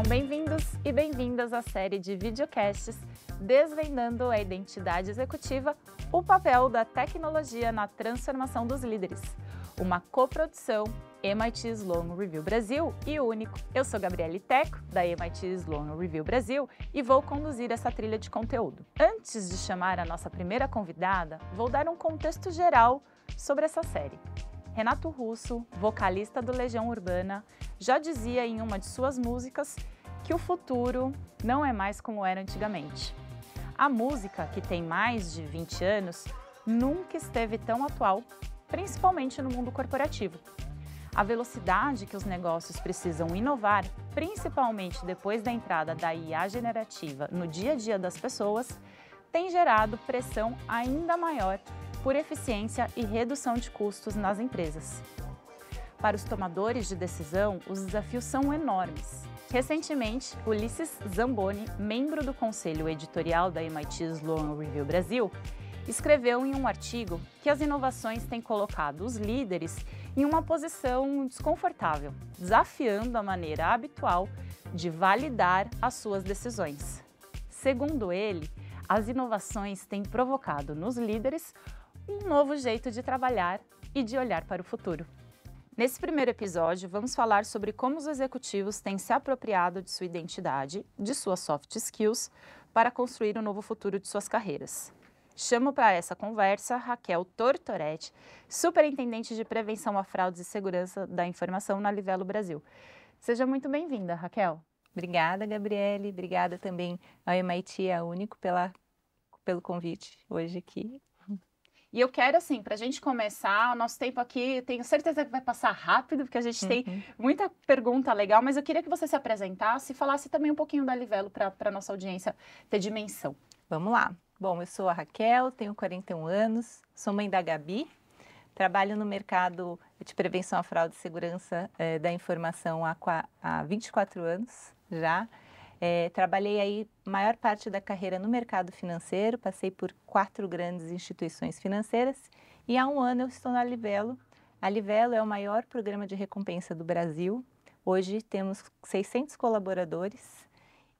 Sejam bem-vindos e bem-vindas à série de videocasts Desvendando a Identidade Executiva, o papel da tecnologia na transformação dos líderes. Uma coprodução MIT Sloan Review Brasil e único. Eu sou Gabriele Teco, da MIT Sloan Review Brasil, e vou conduzir essa trilha de conteúdo. Antes de chamar a nossa primeira convidada, vou dar um contexto geral sobre essa série. Renato Russo, vocalista do Legião Urbana, já dizia em uma de suas músicas que o futuro não é mais como era antigamente. A música, que tem mais de 20 anos, nunca esteve tão atual, principalmente no mundo corporativo. A velocidade que os negócios precisam inovar, principalmente depois da entrada da IA generativa no dia a dia das pessoas, tem gerado pressão ainda maior por eficiência e redução de custos nas empresas. Para os tomadores de decisão, os desafios são enormes. Recentemente, Ulisses Zamboni, membro do conselho editorial da MIT Sloan Review Brasil, escreveu em um artigo que as inovações têm colocado os líderes em uma posição desconfortável, desafiando a maneira habitual de validar as suas decisões. Segundo ele, as inovações têm provocado nos líderes um novo jeito de trabalhar e de olhar para o futuro. Nesse primeiro episódio, vamos falar sobre como os executivos têm se apropriado de sua identidade, de suas soft skills, para construir o um novo futuro de suas carreiras. Chamo para essa conversa Raquel Tortoretti, superintendente de prevenção a fraudes e segurança da informação na Livelo Brasil. Seja muito bem-vinda, Raquel. Obrigada, Gabriele. Obrigada também ao MIT, a Único, pela, pelo convite hoje aqui. E eu quero, assim, para a gente começar, o nosso tempo aqui, tenho certeza que vai passar rápido, porque a gente uhum. tem muita pergunta legal, mas eu queria que você se apresentasse e falasse também um pouquinho da Livelo para a nossa audiência ter dimensão. Vamos lá. Bom, eu sou a Raquel, tenho 41 anos, sou mãe da Gabi, trabalho no mercado de prevenção à fraude e segurança eh, da informação há, há 24 anos já. É, trabalhei aí maior parte da carreira no mercado financeiro, passei por quatro grandes instituições financeiras e há um ano eu estou na Livelo. A Livelo é o maior programa de recompensa do Brasil. Hoje temos 600 colaboradores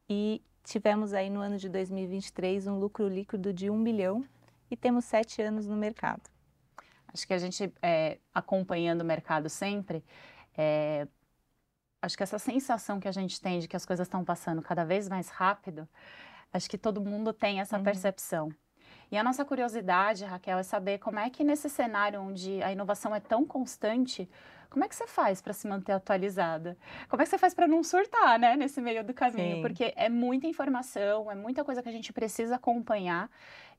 e tivemos aí no ano de 2023 um lucro líquido de 1 bilhão e temos sete anos no mercado. Acho que a gente, é, acompanhando o mercado sempre, é, acho que essa sensação que a gente tem de que as coisas estão passando cada vez mais rápido, acho que todo mundo tem essa uhum. percepção. E a nossa curiosidade, Raquel, é saber como é que nesse cenário onde a inovação é tão constante, como é que você faz para se manter atualizada? Como é que você faz para não surtar, né, nesse meio do caminho? Sim. Porque é muita informação, é muita coisa que a gente precisa acompanhar.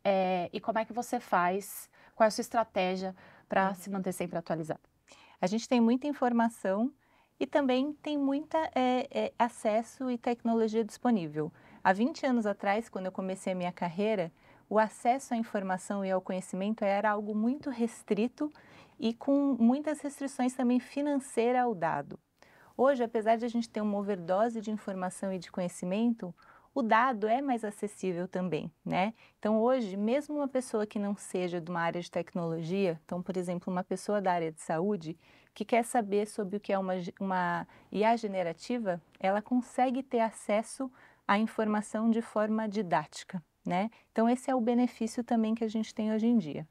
É, e como é que você faz? Qual é a sua estratégia para uhum. se manter sempre atualizada? A gente tem muita informação e também tem muito é, é, acesso e tecnologia disponível. Há 20 anos atrás, quando eu comecei a minha carreira, o acesso à informação e ao conhecimento era algo muito restrito e com muitas restrições também financeiras ao dado. Hoje, apesar de a gente ter uma overdose de informação e de conhecimento, o dado é mais acessível também, né? Então, hoje, mesmo uma pessoa que não seja de uma área de tecnologia, então, por exemplo, uma pessoa da área de saúde, que quer saber sobre o que é uma, uma IA generativa, ela consegue ter acesso à informação de forma didática, né? Então, esse é o benefício também que a gente tem hoje em dia.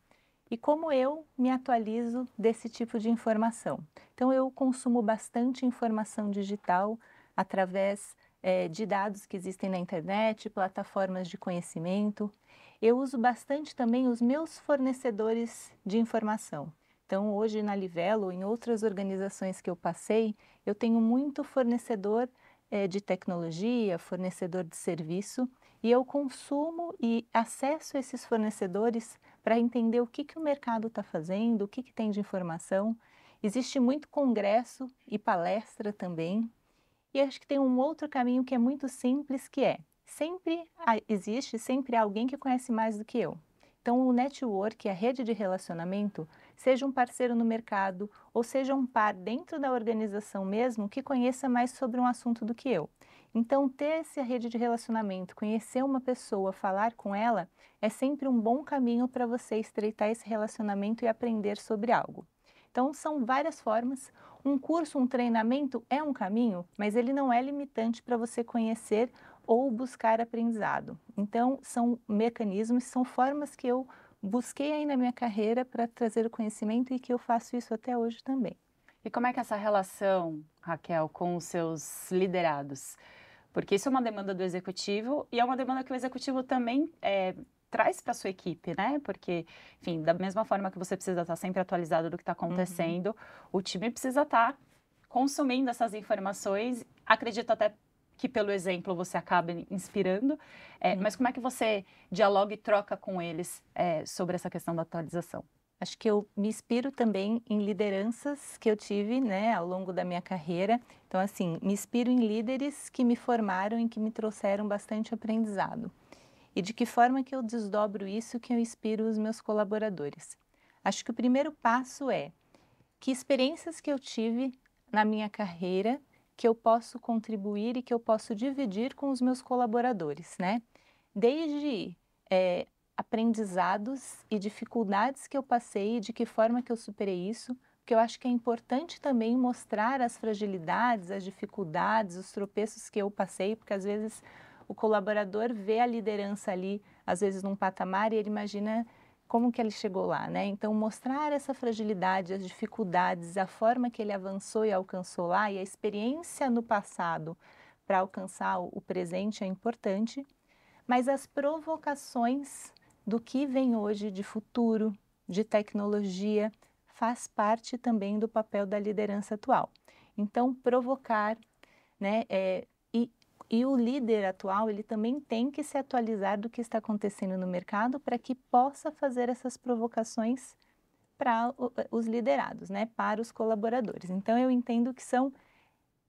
E como eu me atualizo desse tipo de informação? Então, eu consumo bastante informação digital através é, de dados que existem na internet, plataformas de conhecimento. Eu uso bastante também os meus fornecedores de informação. Então, hoje na Livelo, em outras organizações que eu passei, eu tenho muito fornecedor é, de tecnologia, fornecedor de serviço, e eu consumo e acesso esses fornecedores para entender o que, que o mercado está fazendo, o que, que tem de informação. Existe muito congresso e palestra também e acho que tem um outro caminho que é muito simples, que é sempre existe sempre alguém que conhece mais do que eu. Então, o network, a rede de relacionamento, seja um parceiro no mercado ou seja um par dentro da organização mesmo que conheça mais sobre um assunto do que eu. Então, ter essa rede de relacionamento, conhecer uma pessoa, falar com ela, é sempre um bom caminho para você estreitar esse relacionamento e aprender sobre algo. Então, são várias formas. Um curso, um treinamento é um caminho, mas ele não é limitante para você conhecer ou buscar aprendizado. Então, são mecanismos, são formas que eu busquei aí na minha carreira para trazer o conhecimento e que eu faço isso até hoje também. E como é que é essa relação, Raquel, com os seus liderados? Porque isso é uma demanda do executivo e é uma demanda que o executivo também é, traz para sua equipe, né? Porque, enfim, da mesma forma que você precisa estar tá sempre atualizado do que está uhum. acontecendo, uhum. o time precisa estar tá consumindo essas informações. Acredito até que pelo exemplo você acabe inspirando, é, uhum. mas como é que você dialoga e troca com eles é, sobre essa questão da atualização? Acho que eu me inspiro também em lideranças que eu tive né, ao longo da minha carreira. Então, assim, me inspiro em líderes que me formaram e que me trouxeram bastante aprendizado e de que forma que eu desdobro isso que eu inspiro os meus colaboradores. Acho que o primeiro passo é que experiências que eu tive na minha carreira que eu posso contribuir e que eu posso dividir com os meus colaboradores, né? Desde é, aprendizados e dificuldades que eu passei e de que forma que eu superei isso, porque eu acho que é importante também mostrar as fragilidades, as dificuldades, os tropeços que eu passei, porque às vezes o colaborador vê a liderança ali, às vezes num patamar, e ele imagina como que ele chegou lá, né? Então mostrar essa fragilidade, as dificuldades, a forma que ele avançou e alcançou lá e a experiência no passado para alcançar o presente é importante, mas as provocações do que vem hoje de futuro, de tecnologia, faz parte também do papel da liderança atual. Então provocar, né, é, e o líder atual ele também tem que se atualizar do que está acontecendo no mercado para que possa fazer essas provocações para eh, os liderados, né, para os colaboradores. Então eu entendo que são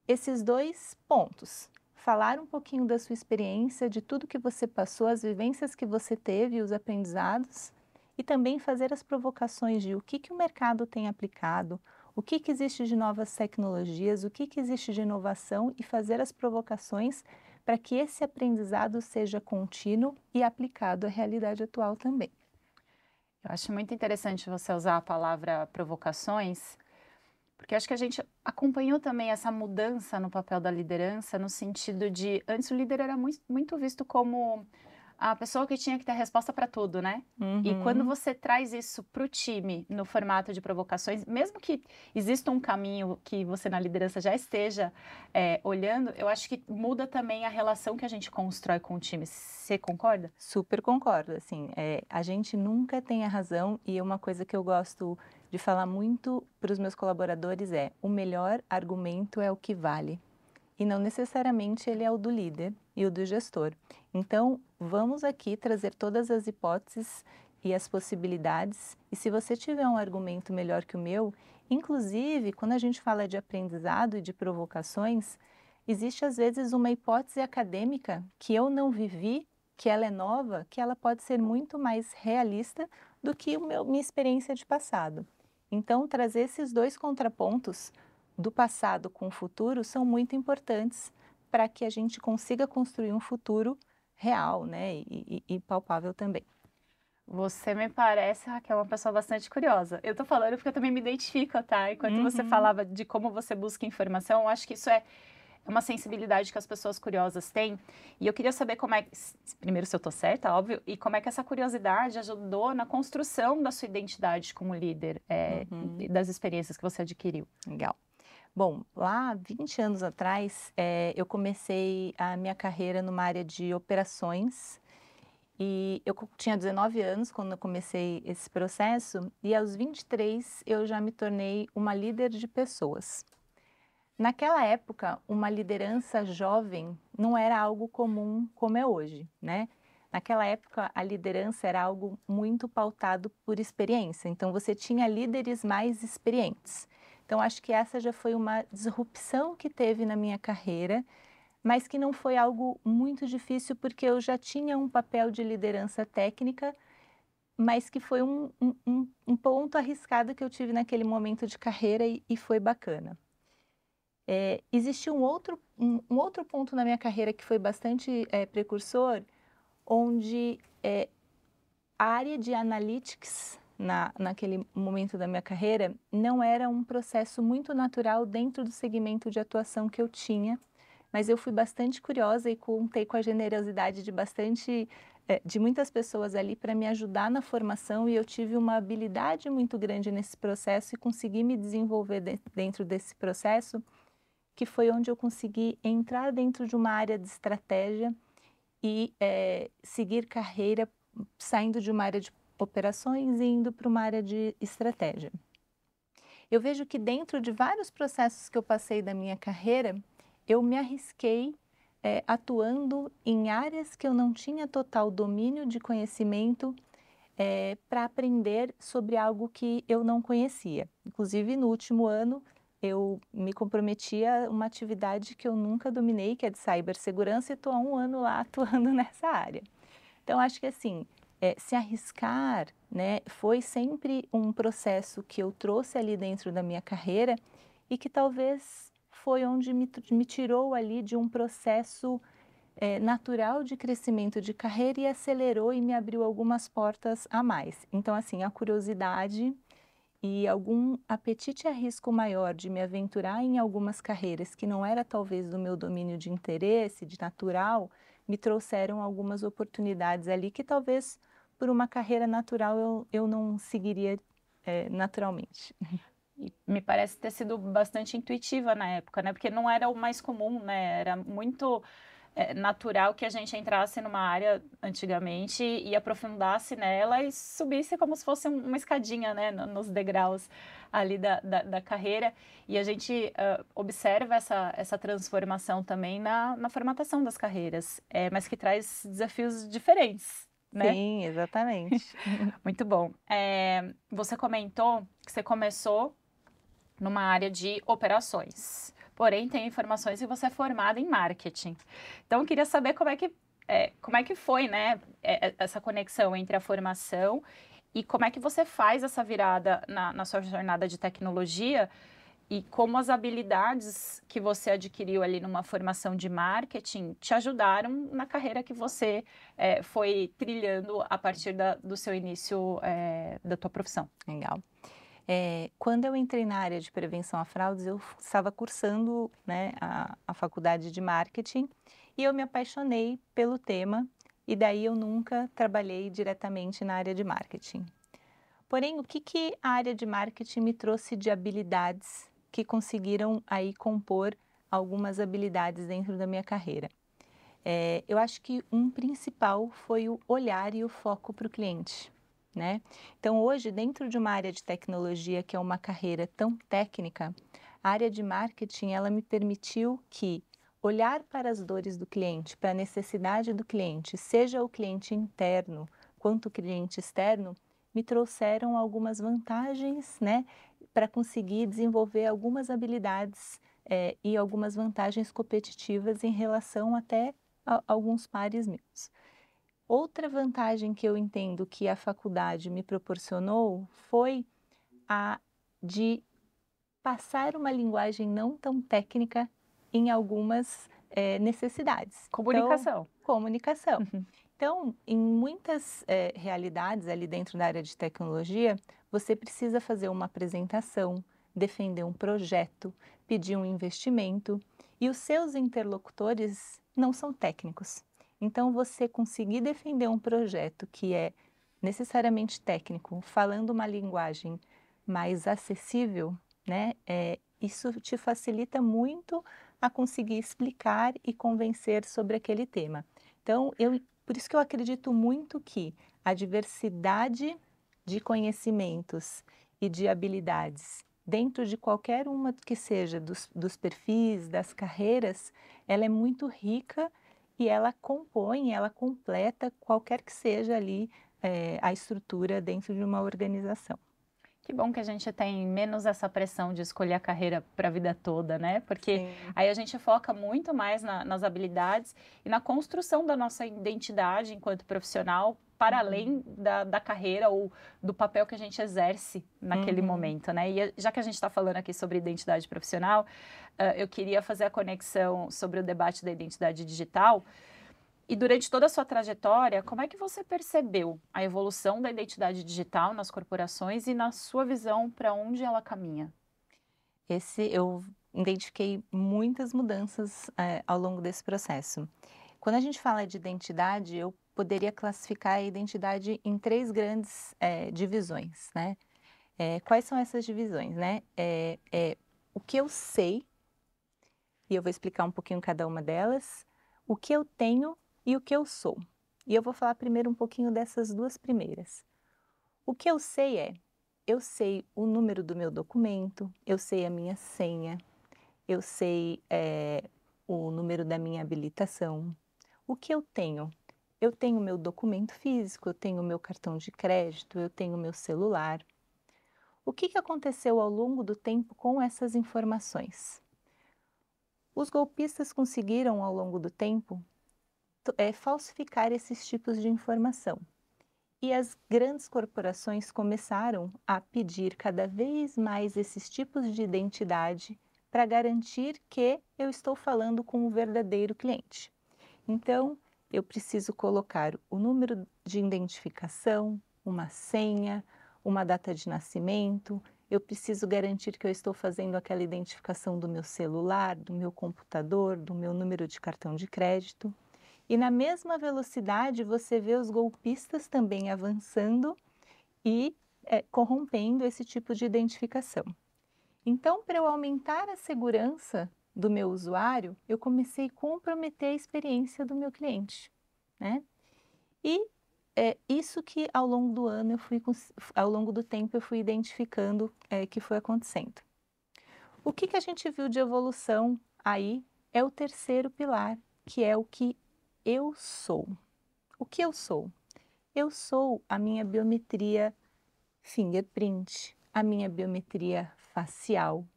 esses dois pontos. Falar um pouquinho da sua experiência, de tudo que você passou, as vivências que você teve, os aprendizados, e também fazer as provocações de o que, que o mercado tem aplicado, o que, que existe de novas tecnologias, o que, que existe de inovação e fazer as provocações para que esse aprendizado seja contínuo e aplicado à realidade atual também. Eu acho muito interessante você usar a palavra provocações, porque acho que a gente acompanhou também essa mudança no papel da liderança, no sentido de antes o líder era muito, muito visto como a pessoa que tinha que ter a resposta para tudo, né? Uhum. E quando você traz isso para o time no formato de provocações, mesmo que exista um caminho que você na liderança já esteja é, olhando, eu acho que muda também a relação que a gente constrói com o time. Você concorda? Super concordo. Assim, é, a gente nunca tem a razão e é uma coisa que eu gosto de falar muito para os meus colaboradores é o melhor argumento é o que vale e não necessariamente ele é o do líder e o do gestor. Então, vamos aqui trazer todas as hipóteses e as possibilidades, e se você tiver um argumento melhor que o meu, inclusive, quando a gente fala de aprendizado e de provocações, existe às vezes uma hipótese acadêmica que eu não vivi, que ela é nova, que ela pode ser muito mais realista do que o meu, minha experiência de passado. Então, trazer esses dois contrapontos do passado com o futuro são muito importantes para que a gente consiga construir um futuro real né, e, e, e palpável também. Você me parece, Raquel, uma pessoa bastante curiosa. Eu tô falando porque eu também me identifico, tá? Enquanto uhum. você falava de como você busca informação, eu acho que isso é, é uma sensibilidade que as pessoas curiosas têm. E eu queria saber como é, primeiro se eu tô certa, óbvio, e como é que essa curiosidade ajudou na construção da sua identidade como líder, é, uhum. das experiências que você adquiriu. Legal. Bom, lá 20 anos atrás, é, eu comecei a minha carreira numa área de operações. E eu tinha 19 anos quando eu comecei esse processo, e aos 23 eu já me tornei uma líder de pessoas. Naquela época, uma liderança jovem não era algo comum como é hoje, né? Naquela época, a liderança era algo muito pautado por experiência, então você tinha líderes mais experientes. Então, acho que essa já foi uma disrupção que teve na minha carreira, mas que não foi algo muito difícil, porque eu já tinha um papel de liderança técnica, mas que foi um, um, um ponto arriscado que eu tive naquele momento de carreira e, e foi bacana. É, um outro, um, um, outro ponto na minha carreira que foi bastante é, precursor, onde é, a área de analytics na, naquele momento da minha carreira não era um processo muito natural dentro do segmento de atuação que eu tinha, mas eu fui bastante curiosa e contei com a generosidade de bastante é, de muitas pessoas ali para me ajudar na formação e eu tive uma habilidade muito grande nesse processo e consegui me desenvolver dentro desse processo, que foi onde eu consegui entrar dentro de uma área de estratégia e é, seguir carreira saindo de uma área de operações e indo para uma área de estratégia. Eu vejo que dentro de vários processos que eu passei da minha carreira, eu me arrisquei é, atuando em áreas que eu não tinha total domínio de conhecimento é, para aprender sobre algo que eu não conhecia. Inclusive, no último ano, eu me comprometi a uma atividade que eu nunca dominei, que é de cibersegurança, e estou há um ano lá atuando nessa área. Então, acho que assim, é, se arriscar, né, foi sempre um processo que eu trouxe ali dentro da minha carreira e que talvez foi onde me, me tirou ali de um processo é, natural de crescimento de carreira e acelerou e me abriu algumas portas a mais. Então, assim, a curiosidade e algum apetite a risco maior de me aventurar em algumas carreiras que não era talvez do meu domínio de interesse, de natural, me trouxeram algumas oportunidades ali que talvez por uma carreira natural eu, eu não seguiria é, naturalmente. E me parece ter sido bastante intuitiva na época, né? Porque não era o mais comum, né? Era muito é, natural que a gente entrasse numa área antigamente e aprofundasse nela e subisse como se fosse uma escadinha, né? Nos degraus ali da, da, da carreira. E a gente uh, observa essa, essa transformação também na, na formatação das carreiras, é, mas que traz desafios diferentes né? Sim, exatamente. Muito bom. É, você comentou que você começou numa área de operações, porém tem informações que você é formada em marketing. Então, eu queria saber como é que, é, como é que foi, né, é, é, essa conexão entre a formação e como é que você faz essa virada na, na sua jornada de tecnologia e como as habilidades que você adquiriu ali numa formação de marketing te ajudaram na carreira que você é, foi trilhando a partir da, do seu início é, da tua profissão. Legal. É, quando eu entrei na área de prevenção a fraudes, eu estava cursando né, a, a faculdade de marketing e eu me apaixonei pelo tema e daí eu nunca trabalhei diretamente na área de marketing. Porém, o que, que a área de marketing me trouxe de habilidades que conseguiram aí compor algumas habilidades dentro da minha carreira. É, eu acho que um principal foi o olhar e o foco para o cliente. Né? Então, hoje, dentro de uma área de tecnologia que é uma carreira tão técnica, a área de marketing ela me permitiu que olhar para as dores do cliente, para a necessidade do cliente, seja o cliente interno quanto o cliente externo, me trouxeram algumas vantagens, né, para conseguir desenvolver algumas habilidades é, e algumas vantagens competitivas em relação até a, alguns pares meus. Outra vantagem que eu entendo que a faculdade me proporcionou foi a de passar uma linguagem não tão técnica em algumas é, necessidades. Então, comunicação. Então, comunicação. Uhum. Então, em muitas é, realidades ali dentro da área de tecnologia, você precisa fazer uma apresentação, defender um projeto, pedir um investimento e os seus interlocutores não são técnicos. Então, você conseguir defender um projeto que é necessariamente técnico, falando uma linguagem mais acessível, né, é, isso te facilita muito a conseguir explicar e convencer sobre aquele tema. Então, eu, por isso que eu acredito muito que a diversidade de conhecimentos e de habilidades dentro de qualquer uma que seja dos, dos perfis, das carreiras, ela é muito rica e ela compõe, ela completa qualquer que seja ali é, a estrutura dentro de uma organização. Que bom que a gente tem menos essa pressão de escolher a carreira para a vida toda, né? Porque Sim. aí a gente foca muito mais na, nas habilidades e na construção da nossa identidade enquanto profissional para uhum. além da, da carreira ou do papel que a gente exerce naquele uhum. momento, né? E eh, já que a gente está falando aqui sobre identidade profissional, uh, eu queria fazer a conexão sobre o debate da identidade digital. E durante toda a sua trajetória, como é que você percebeu a evolução da identidade digital nas corporações e na sua visão para onde ela caminha? Esse eu identifiquei muitas mudanças é, ao longo desse processo. Quando a gente fala de identidade, eu poderia classificar a identidade em três grandes é, divisões, né? É, quais são essas divisões, né? É, o que eu sei, e eu vou explicar um pouquinho cada uma delas, o que eu tenho e o que eu sou. E eu vou falar primeiro um pouquinho dessas duas primeiras. O que eu sei é, eu sei o número do meu documento, eu sei a minha senha, eu sei o número da minha habilitação. O que eu tenho? eu tenho meu documento físico, eu tenho meu cartão de crédito, eu tenho meu celular. O que, aconteceu ao longo do tempo com essas informações? Os golpistas conseguiram, ao longo do tempo, é, falsificar esses tipos de informação. E as grandes corporações começaram a pedir cada vez mais esses tipos de identidade para garantir que eu estou falando com o verdadeiro cliente. Então, eu preciso colocar o número de identificação, uma senha, uma data de nascimento, eu preciso garantir que eu estou fazendo aquela identificação do meu celular, do meu computador, do meu número de cartão de crédito. E na mesma velocidade você vê os golpistas também avançando e é, corrompendo esse tipo de identificação. Então, para eu aumentar a segurança do meu usuário, eu comecei a comprometer a experiência do meu cliente, né? E é isso que ao longo do ano eu fui, ao longo do tempo eu fui identificando é, que foi acontecendo. O que, que a gente viu de evolução aí é o terceiro pilar, que é o que eu sou. O que eu sou? Eu sou a minha biometria fingerprint, a minha biometria facial,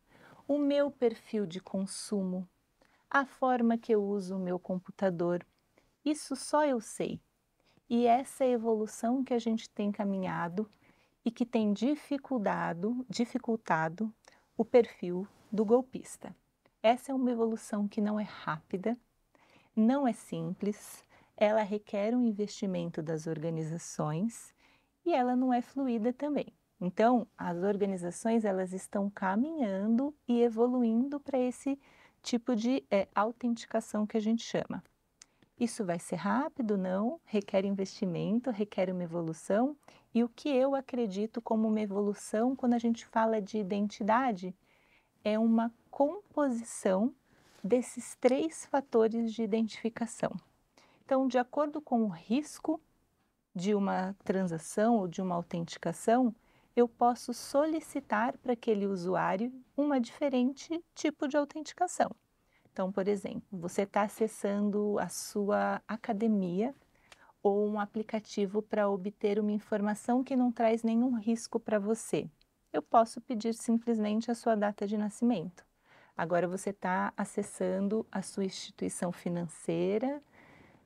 o meu perfil de consumo, a forma que eu uso o meu computador. Isso só eu sei. E essa é a evolução que a gente tem caminhado e que tem dificultado, dificultado o perfil do golpista. Essa é uma evolução que não é rápida, não é simples, ela requer um investimento das organizações e ela não é fluida também. Então, as organizações elas estão caminhando e evoluindo para esse tipo de é, autenticação que a gente chama. Isso vai ser rápido? Não. Requer investimento, requer uma evolução. E o que eu acredito como uma evolução, quando a gente fala de identidade, é uma composição desses três fatores de identificação. Então, de acordo com o risco de uma transação ou de uma autenticação, eu posso solicitar para aquele usuário uma diferente tipo de autenticação. Então, por exemplo, você está acessando a sua academia ou um aplicativo para obter uma informação que não traz nenhum risco para você. Eu posso pedir simplesmente a sua data de nascimento. Agora você está acessando a sua instituição financeira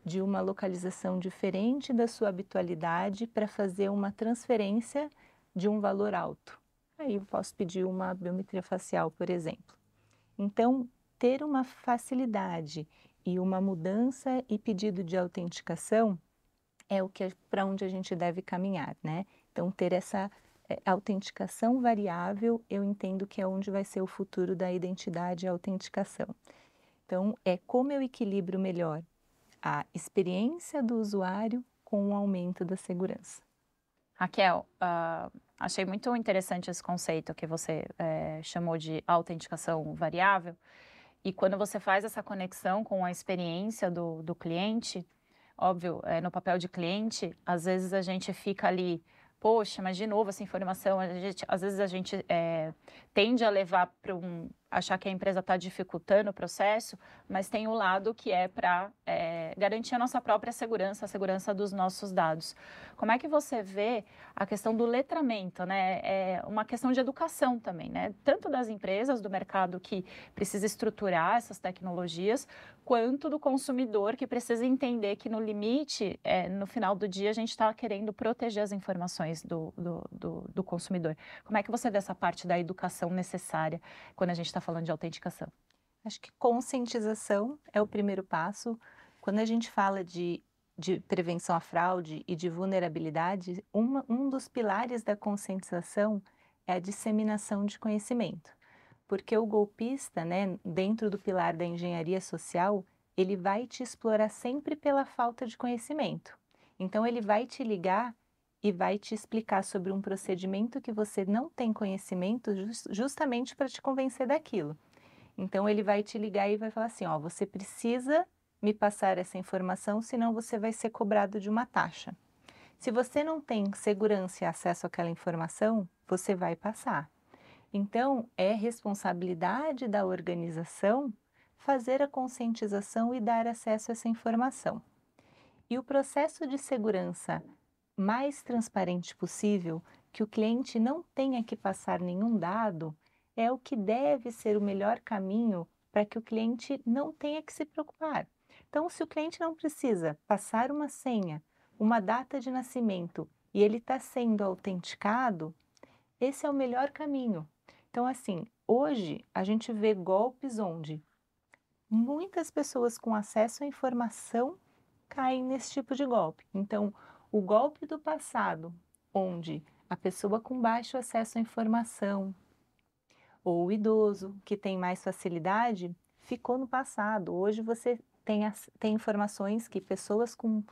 de uma localização diferente da sua habitualidade para fazer uma transferência de um valor alto. Aí eu posso pedir uma biometria facial, por exemplo. Então, ter uma facilidade e uma mudança e pedido de autenticação é o que é para onde a gente deve caminhar, né? Então, ter essa é, autenticação variável, eu entendo que é onde vai ser o futuro da identidade e autenticação. Então, é como eu equilibro melhor a experiência do usuário com o aumento da segurança. Raquel, uh, achei muito interessante esse conceito que você eh, chamou de autenticação variável. E quando você faz essa conexão com a experiência do, do cliente, óbvio, é, no papel de cliente, às vezes a gente fica ali, poxa, mas de novo essa informação, gente, às vezes a gente eh, tende a levar para um achar que a empresa está dificultando o processo, mas tem o um lado que é para é, garantir a nossa própria segurança, a segurança dos nossos dados. Como é que você vê a questão do letramento, né? É uma questão de educação também, né? Tanto das empresas do mercado que precisa estruturar essas tecnologias, quanto do consumidor que precisa entender que no limite, é, no final do dia, a gente está querendo proteger as informações do, do, do, do consumidor. Como é que você vê essa parte da educação necessária quando a gente tá está falando de autenticação? Acho que conscientização é o primeiro passo. Quando a gente fala de, de prevenção à fraude e de vulnerabilidade, uma, um dos pilares da conscientização é a disseminação de conhecimento. Porque o golpista, né, dentro do pilar da engenharia social, ele vai te explorar sempre pela falta de conhecimento. Então, ele vai te ligar e vai te explicar sobre um procedimento que você não tem conhecimento justamente para te convencer daquilo. Então ele vai te ligar e vai falar assim, ó, você precisa me passar essa informação, senão você vai ser cobrado de uma taxa. Se você não tem segurança e acesso àquela informação, você vai passar. Então, é responsabilidade da organização fazer a conscientização e dar acesso a essa informação. E o processo de segurança mais transparente possível, que o cliente não tenha que passar nenhum dado, é o que deve ser o melhor caminho para que o cliente não tenha que se preocupar. Então, se o cliente não precisa passar uma senha, uma data de nascimento e ele está sendo autenticado, esse é o melhor caminho. Então, assim, hoje a gente vê golpes onde muitas pessoas com acesso à informação caem nesse tipo de golpe. Então, o golpe do passado, onde a pessoa com baixo acesso à informação ou o idoso que tem mais facilidade ficou no passado. Hoje você tem, tem informações que pessoas com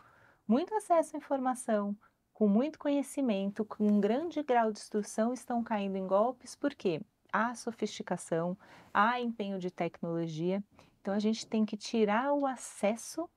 muito acesso à informação, com muito conhecimento, com um grande grau de instrução estão caindo em golpes porque há sofisticação, há empenho de tecnologia. Então a gente tem que tirar o acesso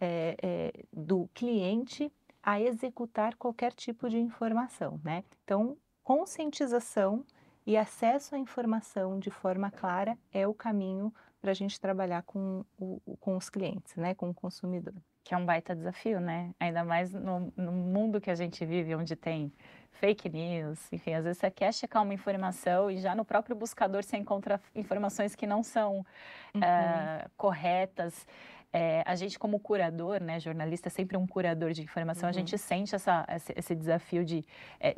é, é, do cliente a executar qualquer tipo de informação, né? Então, conscientização e acesso à informação de forma clara é o caminho para a gente trabalhar com, o, com os clientes, né? Com o consumidor. Que é um baita desafio, né? Ainda mais no, no mundo que a gente vive, onde tem fake news, enfim, às vezes você quer checar uma informação e já no próprio buscador você encontra informações que não são uhum. uh, corretas é, a gente como curador, né, jornalista, é sempre um curador de informação, uhum. a gente sente essa, esse, esse desafio de, é,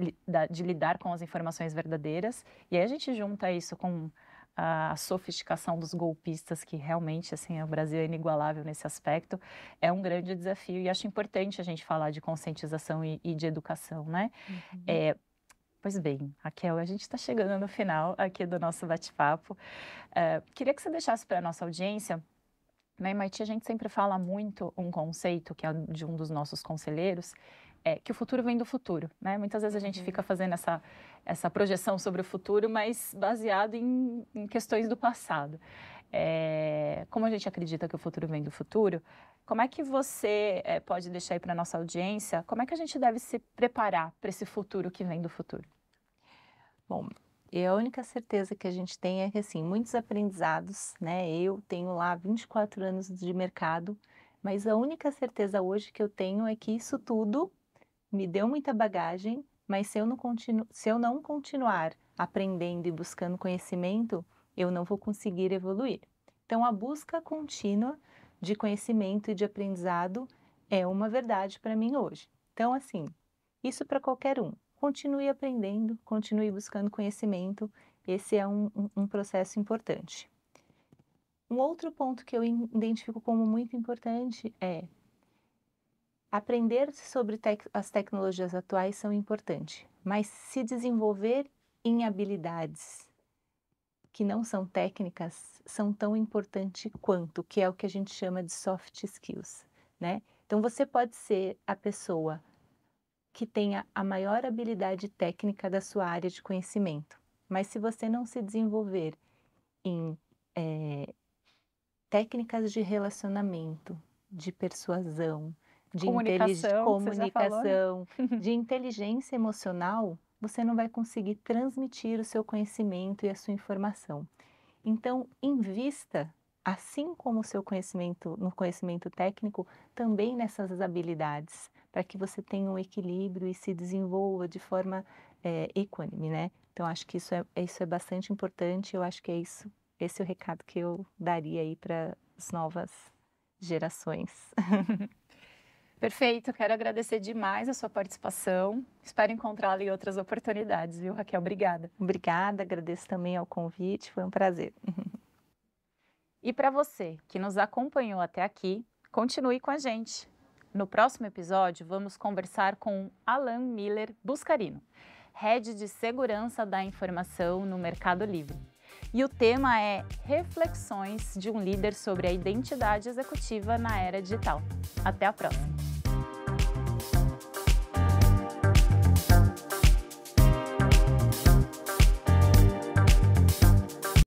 de lidar com as informações verdadeiras, e aí a gente junta isso com a sofisticação dos golpistas, que realmente assim, o Brasil é inigualável nesse aspecto, é um grande desafio e acho importante a gente falar de conscientização e, e de educação, né? Uhum. É, pois bem, Raquel, a gente está chegando no final aqui do nosso bate-papo. É, queria que você deixasse para a nossa audiência na né, MIT, a gente sempre fala muito um conceito que é de um dos nossos conselheiros, é, que o futuro vem do futuro, né? Muitas vezes a gente fica uhum. fazendo essa, essa projeção sobre o futuro, mas baseado em, em questões do passado. É, como a gente acredita que o futuro vem do futuro, como é que você é, pode deixar aí para nossa audiência, como é que a gente deve se preparar para esse futuro que vem do futuro? Bom, e a única certeza que a gente tem é que, assim, muitos aprendizados, né? Eu tenho lá 24 anos de mercado, mas a única certeza hoje que eu tenho é que isso tudo me deu muita bagagem, mas se eu não, continu se eu não continuar aprendendo e buscando conhecimento, eu não vou conseguir evoluir. Então, a busca contínua de conhecimento e de aprendizado é uma verdade para mim hoje. Então, assim, isso para qualquer um continue aprendendo, continue buscando conhecimento. Esse é um, um processo importante. Um outro ponto que eu identifico como muito importante é aprender sobre tec as tecnologias atuais são importantes, mas se desenvolver em habilidades que não são técnicas são tão importantes quanto, que é o que a gente chama de soft skills, né? Então você pode ser a pessoa que tenha a maior habilidade técnica da sua área de conhecimento. Mas se você não se desenvolver em é, técnicas de relacionamento, de persuasão, de comunicação, comunicação falou, né? de inteligência emocional, você não vai conseguir transmitir o seu conhecimento e a sua informação. Então, invista assim como o seu conhecimento no conhecimento técnico, também nessas habilidades, para que você tenha um equilíbrio e se desenvolva de forma é, equânime, né? Então acho que isso é isso é bastante importante. Eu acho que é isso, esse é o recado que eu daria aí para as novas gerações. Perfeito, quero agradecer demais a sua participação. Espero encontrá-la em outras oportunidades, viu, Raquel? Obrigada. Obrigada, agradeço também ao convite, foi um prazer. E para você que nos acompanhou até aqui, continue com a gente. No próximo episódio, vamos conversar com Alan Miller Buscarino, head de segurança da informação no Mercado Livre. E o tema é Reflexões de um líder sobre a identidade executiva na era digital. Até a próxima!